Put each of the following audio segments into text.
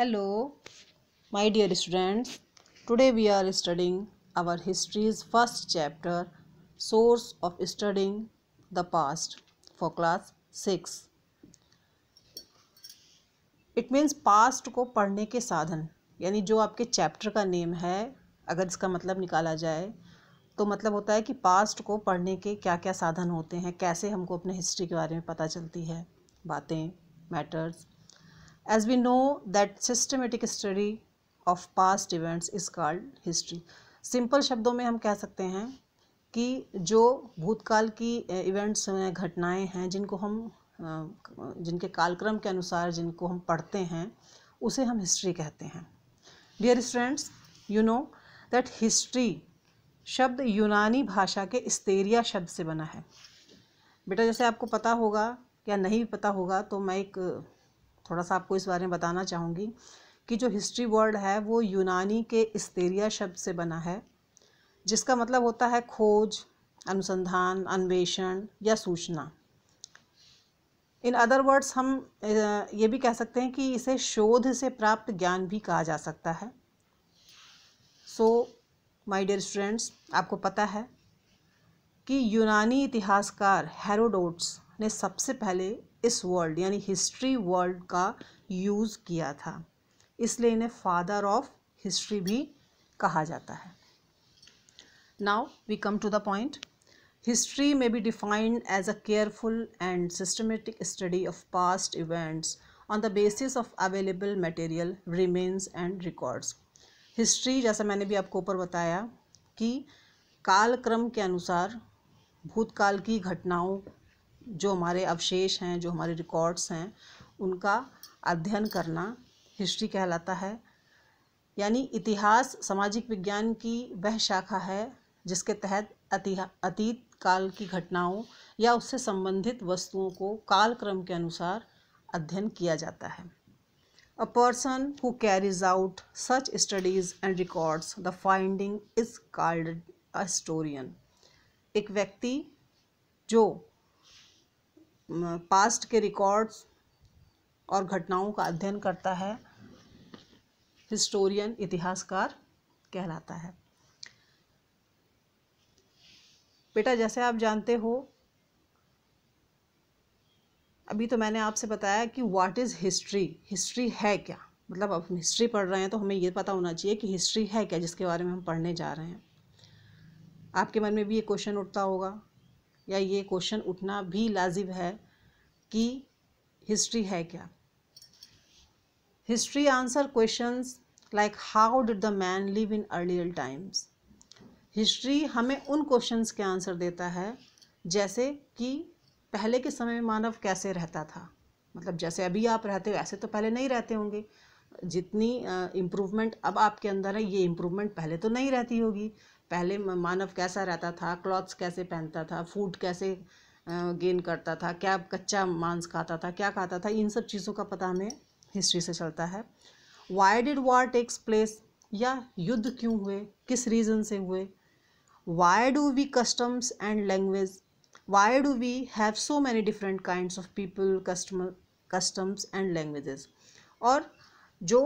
Hello, my dear students. Today we are studying our history's first chapter source of studying the past for class six it means past को पढ़ने के साधन यानी जो आपके chapter का नेम है अगर इसका मतलब निकाला जाए तो मतलब होता है कि पास्ट को पढ़ने के क्या क्या साधन होते हैं कैसे हमको अपने हिस्ट्री के बारे में पता चलती है बातें matters as we know that systematic study of past events is called history simple शब्दों में हम कह सकते हैं कि जो भूतकाल की इवेंट्स हैं घटनाएं हैं जिनको हम जिनके कालक्रम के अनुसार जिनको हम पढ़ते हैं उसे हम हिस्ट्री कहते हैं dear students you know that history शब्द यूनानी भाषा के इस्तेरिया शब्द से बना है बेटा जैसे आपको पता होगा या नहीं पता होगा तो मैं एक थोड़ा सा आपको इस बारे में बताना चाहूँगी कि जो हिस्ट्री वर्ड है वो यूनानी के इस्तेरिया शब्द से बना है जिसका मतलब होता है खोज अनुसंधान अन्वेषण या सूचना इन अदर वर्ड्स हम ये भी कह सकते हैं कि इसे शोध से प्राप्त ज्ञान भी कहा जा सकता है सो माई डियर स्टूडेंट्स आपको पता है कि यूनानी इतिहासकार हेरोडोट्स ने सबसे पहले इस वर्ल्ड यानी हिस्ट्री वर्ल्ड का यूज़ किया था इसलिए इन्हें फादर ऑफ हिस्ट्री भी कहा जाता है now we come to the point history में be defined as a careful and systematic study of past events on the basis of available material remains and records history जैसा मैंने भी आपको ऊपर बताया कि कालक्रम के अनुसार भूतकाल की घटनाओं जो हमारे अवशेष हैं जो हमारे रिकॉर्ड्स हैं उनका अध्ययन करना हिस्ट्री कहलाता है यानी इतिहास सामाजिक विज्ञान की वह शाखा है जिसके तहत अतीत काल की घटनाओं या उससे संबंधित वस्तुओं को कालक्रम के अनुसार अध्ययन किया जाता है a person who carries out such studies and records the finding is called a historian एक व्यक्ति जो पास्ट के रिकॉर्ड्स और घटनाओं का अध्ययन करता है हिस्टोरियन इतिहासकार कहलाता है बेटा जैसे आप जानते हो अभी तो मैंने आपसे बताया कि व्हाट इज़ हिस्ट्री हिस्ट्री है क्या मतलब अब हिस्ट्री पढ़ रहे हैं तो हमें ये पता होना चाहिए कि हिस्ट्री है क्या जिसके बारे में हम पढ़ने जा रहे हैं आपके मन में भी ये क्वेश्चन उठता होगा या ये क्वेश्चन उठना भी लाजिब है कि हिस्ट्री है क्या history answer questions like how did the man live in earlier times history हमें उन क्वेश्चंस के आंसर देता है जैसे कि पहले के समय में मानव कैसे रहता था मतलब जैसे अभी आप रहते हो ऐसे तो पहले नहीं रहते होंगे जितनी इम्प्रूवमेंट अब आपके अंदर है ये इम्प्रूवमेंट पहले तो नहीं रहती होगी पहले मानव कैसा रहता था क्लॉथ्स कैसे पहनता था फूड कैसे गेन करता था क्या कच्चा मांस खाता था क्या खाता था इन सब चीज़ों का पता हमें हिस्ट्री से चलता है why did war takes place या युद्ध क्यों हुए किस रीज़न से हुए why do we customs and language why do we have so many different kind of people customer customs and languages और जो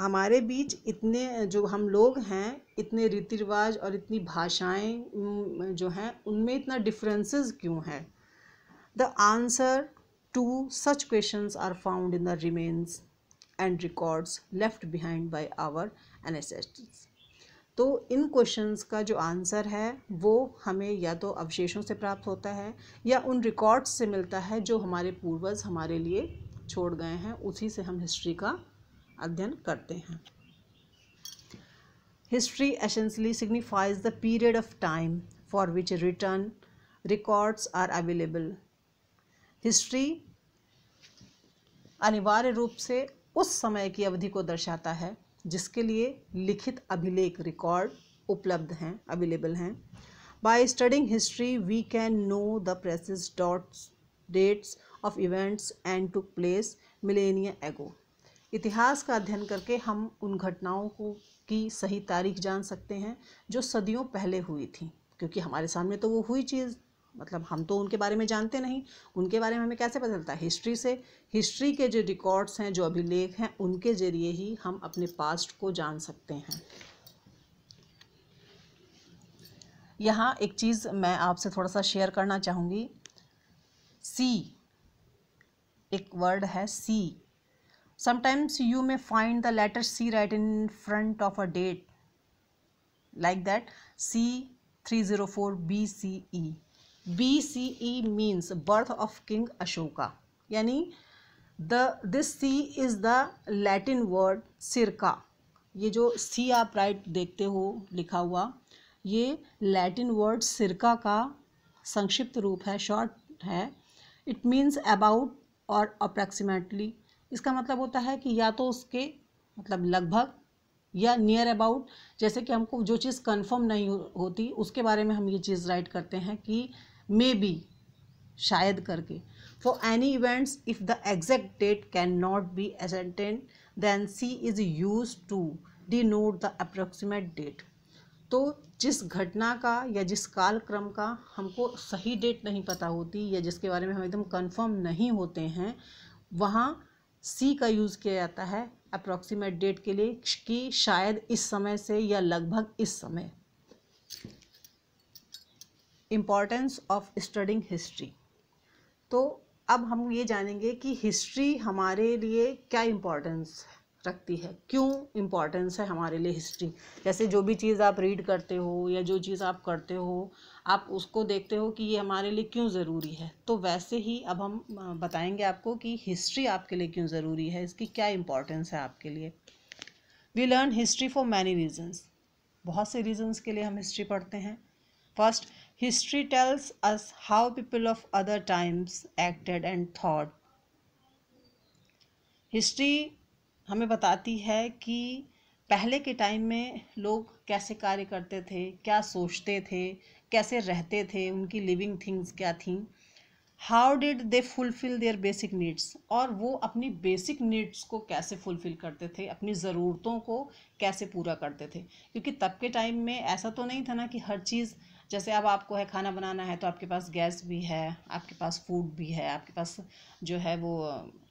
हमारे बीच इतने जो हम लोग हैं इतने रीति रिवाज और इतनी भाषाएं जो हैं उनमें इतना डिफरेंसेस क्यों है the answer to such questions are found in the remains and records left behind by our एन तो इन क्वेश्चंस का जो आंसर है वो हमें या तो अवशेषों से प्राप्त होता है या उन रिकॉर्ड्स से मिलता है जो हमारे पूर्वज हमारे लिए छोड़ गए हैं उसी से हम हिस्ट्री का अध्ययन करते हैं history essentially signifies the period of time for which written records are available history अनिवार्य रूप से उस समय की अवधि को दर्शाता है जिसके लिए लिखित अभिलेख रिकॉर्ड उपलब्ध हैं अवेलेबल हैं by studying history we can know the precise dots dates of events and to place millennia ago इतिहास का अध्ययन करके हम उन घटनाओं को की सही तारीख जान सकते हैं जो सदियों पहले हुई थी क्योंकि हमारे सामने तो वो हुई चीज़ मतलब हम तो उनके बारे में जानते नहीं उनके बारे में हमें कैसे पता चलता है हिस्ट्री से हिस्ट्री के जो रिकॉर्ड्स हैं जो अभिलेख हैं उनके ज़रिए ही हम अपने पास्ट को जान सकते हैं यहाँ एक चीज़ मैं आपसे थोड़ा सा शेयर करना चाहूँगी सी एक वर्ड है सी sometimes you may find the letter c right in front of a date like that c 304 bce bce means birth of king ashoka yani the this c is the latin word circa ye jo c aap right dekhte ho likha hua ye latin word circa ka संक्षिप्त रूप है short है it means about और approximately इसका मतलब होता है कि या तो उसके मतलब लगभग या नियर अबाउट जैसे कि हमको जो चीज़ कंफर्म नहीं होती उसके बारे में हम ये चीज़ राइट करते हैं कि मे बी शायद करके for any events if the exact date can not be ascertain then C is used to denote the approximate date तो जिस घटना का या जिस कालक्रम का हमको सही डेट नहीं पता होती या जिसके बारे में हम एकदम कंफर्म नहीं होते हैं वहाँ सी का यूज़ किया जाता है अप्रॉक्सीमेट डेट के लिए कि शायद इस समय से या लगभग इस समय इम्पॉर्टेंस ऑफ स्टडिंग हिस्ट्री तो अब हम ये जानेंगे कि हिस्ट्री हमारे लिए क्या इम्पोर्टेंस है रखती है क्यों इम्पॉर्टेंस है हमारे लिए हिस्ट्री जैसे जो भी चीज़ आप रीड करते हो या जो चीज़ आप करते हो आप उसको देखते हो कि ये हमारे लिए क्यों ज़रूरी है तो वैसे ही अब हम बताएंगे आपको कि हिस्ट्री आपके लिए क्यों ज़रूरी है इसकी क्या इम्पोर्टेंस है आपके लिए we learn history for many reasons बहुत से रीजन्स के लिए हम हिस्ट्री पढ़ते हैं first history tells us how people of other times acted and thought history हमें बताती है कि पहले के टाइम में लोग कैसे कार्य करते थे क्या सोचते थे कैसे रहते थे उनकी लिविंग थिंग्स क्या थीं how did they fulfil their basic needs और वो अपनी बेसिक नीड्स को कैसे फुलफ़िल करते थे अपनी ज़रूरतों को कैसे पूरा करते थे क्योंकि तब के टाइम में ऐसा तो नहीं था ना कि हर चीज़ जैसे अब आपको है खाना बनाना है तो आपके पास गैस भी है आपके पास फूड भी है आपके पास जो है वो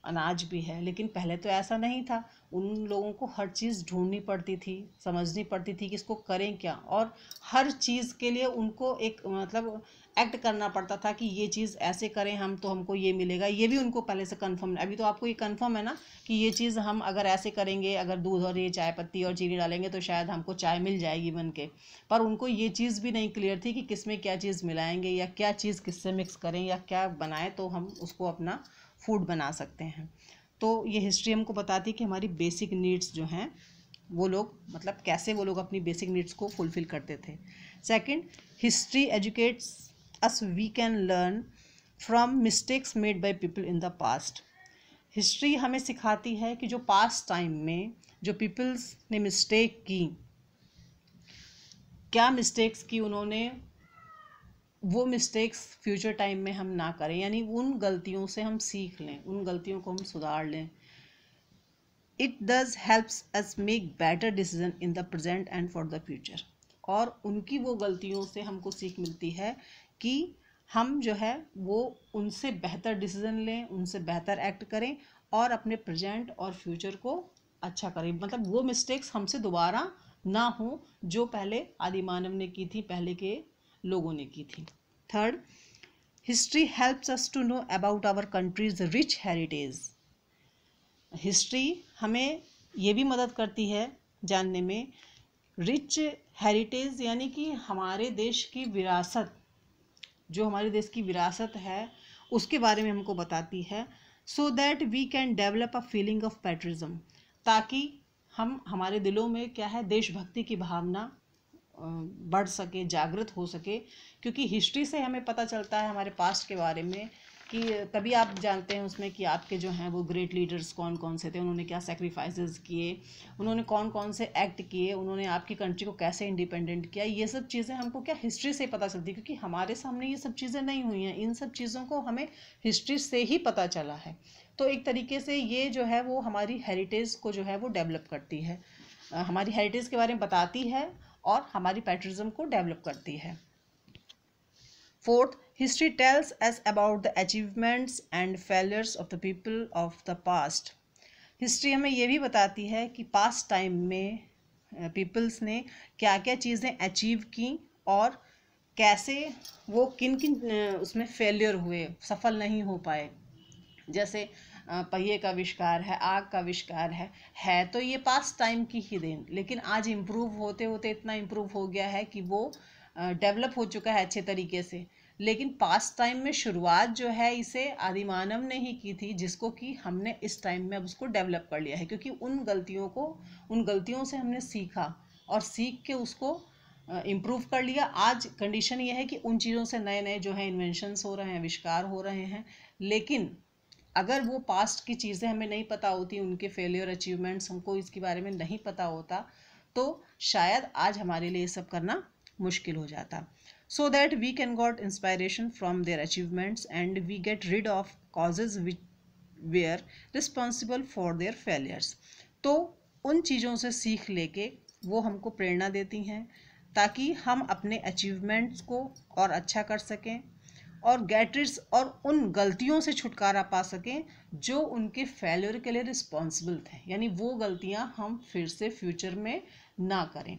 अनाज भी है लेकिन पहले तो ऐसा नहीं था उन लोगों को हर चीज़ ढूंढनी पड़ती थी समझनी पड़ती थी कि इसको करें क्या और हर चीज़ के लिए उनको एक मतलब एक्ट करना पड़ता था कि ये चीज़ ऐसे करें हम तो हमको ये मिलेगा ये भी उनको पहले से कन्फर्म अभी तो आपको ये कन्फर्म है ना कि ये चीज़ हम अगर ऐसे करेंगे अगर दूध और ये चाय पत्ती और चीनी डालेंगे तो शायद हमको चाय मिल जाएगी बन के पर उनको ये चीज़ भी नहीं क्लियर थी कि किस में क्या चीज़ मिलाएँगे या क्या चीज़ किससे मिक्स करें या क्या बनाएं तो हम उसको अपना फूड बना सकते हैं तो ये हिस्ट्री हमको बताती कि हमारी बेसिक नीड्स जो हैं वो लोग मतलब कैसे वो लोग अपनी बेसिक नीड्स को फुलफ़िल करते थे second history educates as we can learn from mistakes made by people in the past history हमें सिखाती है कि जो पास्ट टाइम में जो पीपल्स ने मिस्टेक की क्या मिस्टेक्स की उन्होंने वो मिस्टेक्स फ्यूचर टाइम में हम ना करें यानी उन गलतियों से हम सीख लें उन गलतियों को हम सुधार लें it does helps us make better decision in the present and for the future और उनकी वो गलतियों से हमको सीख मिलती है कि हम जो है वो उनसे बेहतर डिसीज़न लें उनसे बेहतर एक्ट करें और अपने प्रेजेंट और फ्यूचर को अच्छा करें मतलब वो मिस्टेक्स हमसे दोबारा ना हो जो पहले आदि मानव ने की थी पहले के लोगों ने की थी third history helps us to know about our country's rich heritage history हमें ये भी मदद करती है जानने में रिच हेरिटेज यानी कि हमारे देश की विरासत जो हमारे देश की विरासत है उसके बारे में हमको बताती है so that we can develop a feeling of patriotism ताकि हम हमारे दिलों में क्या है देशभक्ति की भावना बढ़ सके जागृत हो सके क्योंकि हिस्ट्री से हमें पता चलता है हमारे पास्ट के बारे में कि तभी आप जानते हैं उसमें कि आपके जो हैं वो ग्रेट लीडर्स कौन कौन से थे उन्होंने क्या सेक्रीफाइसेस किए उन्होंने कौन कौन से एक्ट किए उन्होंने आपकी कंट्री को कैसे इंडिपेंडेंट किया ये सब चीज़ें हमको क्या हिस्ट्री से पता चलती क्योंकि हमारे सामने ये सब चीज़ें नहीं हुई हैं इन सब चीज़ों को हमें हिस्ट्री से ही पता चला है तो एक तरीके से ये जो है वो हमारी हेरिटेज को जो है वो डेवलप करती है हमारी हेरिटेज के बारे में बताती है और हमारी पैट्रिज्म को डेवलप करती है fourth History tells us about the achievements and failures of the people of the past. History हमें ये भी बताती है कि पास्ट टाइम में पीपल्स ने क्या क्या चीज़ें अचीव की और कैसे वो किन किन उसमें फेलियर हुए सफल नहीं हो पाए जैसे पहिए का आविष्कार है आग का आविष्कार है है तो ये पास्ट टाइम की ही देन लेकिन आज इम्प्रूव होते होते इतना इम्प्रूव हो गया है कि वो डेवलप हो चुका है अच्छे तरीके से लेकिन पास्ट टाइम में शुरुआत जो है इसे आदिमानव ने ही की थी जिसको कि हमने इस टाइम में अब उसको डेवलप कर लिया है क्योंकि उन गलतियों को उन गलतियों से हमने सीखा और सीख के उसको इम्प्रूव कर लिया आज कंडीशन ये है कि उन चीज़ों से नए नए जो है इन्वेंशनस हो रहे हैं आविष्कार हो रहे हैं लेकिन अगर वो पास्ट की चीज़ें हमें नहीं पता होती उनके फेलियर अचीवमेंट्स हमको इसके बारे में नहीं पता होता तो शायद आज हमारे लिए ये सब करना मुश्किल हो जाता so that we can got inspiration from their achievements and we get rid of causes which were responsible for their failures तो उन चीज़ों से सीख लेके वो हमको प्रेरणा देती हैं ताकि हम अपने अचीवमेंट्स को और अच्छा कर सकें और गैटर्स और उन गलतियों से छुटकारा पा सकें जो उनके फेलियर के लिए रिस्पॉन्सिबल थे यानी वो गलतियां हम फिर से फ्यूचर में ना करें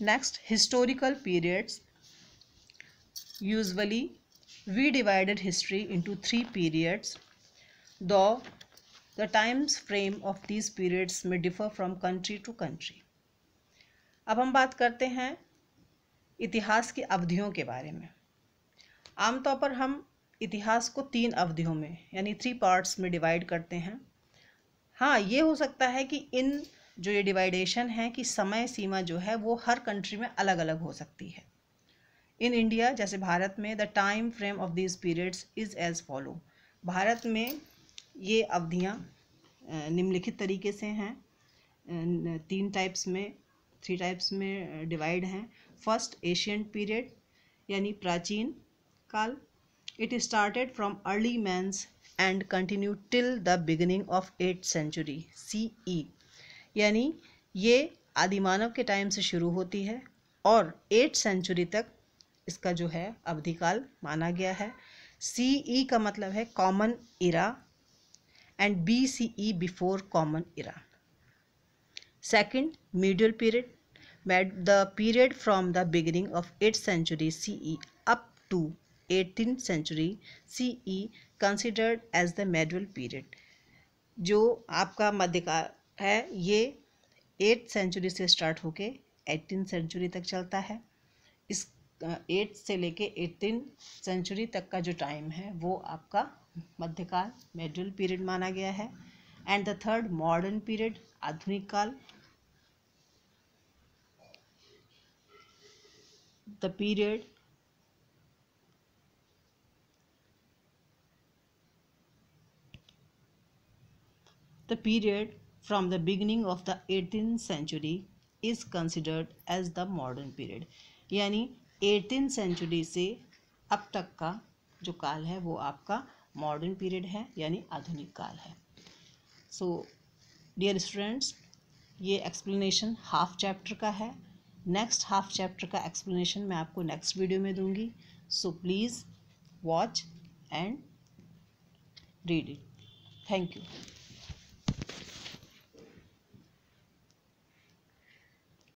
next historical periods usually we divided history into three periods though the times frame of these periods में differ from country to country अब हम बात करते हैं इतिहास की अवधियों के बारे में आमतौर पर हम इतिहास को तीन अवधियों में यानी थ्री पार्ट्स में डिवाइड करते हैं हाँ ये हो सकता है कि इन जो ये डिवाइडेशन है कि समय सीमा जो है वो हर कंट्री में अलग अलग हो सकती है इन इंडिया जैसे भारत में the time frame of this periods is as follow Bharat में ये अवधियाँ निम्नलिखित तरीके से हैं तीन टाइप्स में थ्री टाइप्स में डिवाइड हैं फर्स्ट एशियन पीरियड यानी प्राचीन काल it started from early man's and continue till the beginning of eight century C E यानी ये आदिमानव के टाइम से शुरू होती है और एट सेंचुरी तक इसका जो है अवधिकाल माना गया है सी ई e का मतलब है common era and B C E before common era second middle period made the period from the beginning of eight century C E up to eighteen century C E considered as the medieval period जो आपका मध्यकाल है ये eight century से start होके eighteen century तक चलता है इस एट से लेके एटीन सेंचुरी तक का जो टाइम है वो आपका मध्यकाल मेडल पीरियड माना गया है and the third modern period आधुनिक काल the period the period from the beginning of the 18th century is considered as the modern period यानी 18th सेंचुरी से अब तक का जो काल है वो आपका मॉडर्न पीरियड है यानी आधुनिक काल है सो डियर स्टूडेंट्स ये एक्सप्लेनेशन हाफ चैप्टर का है नेक्स्ट हाफ चैप्टर का एक्सप्लेनेशन मैं आपको नेक्स्ट वीडियो में दूंगी so please watch and read it thank you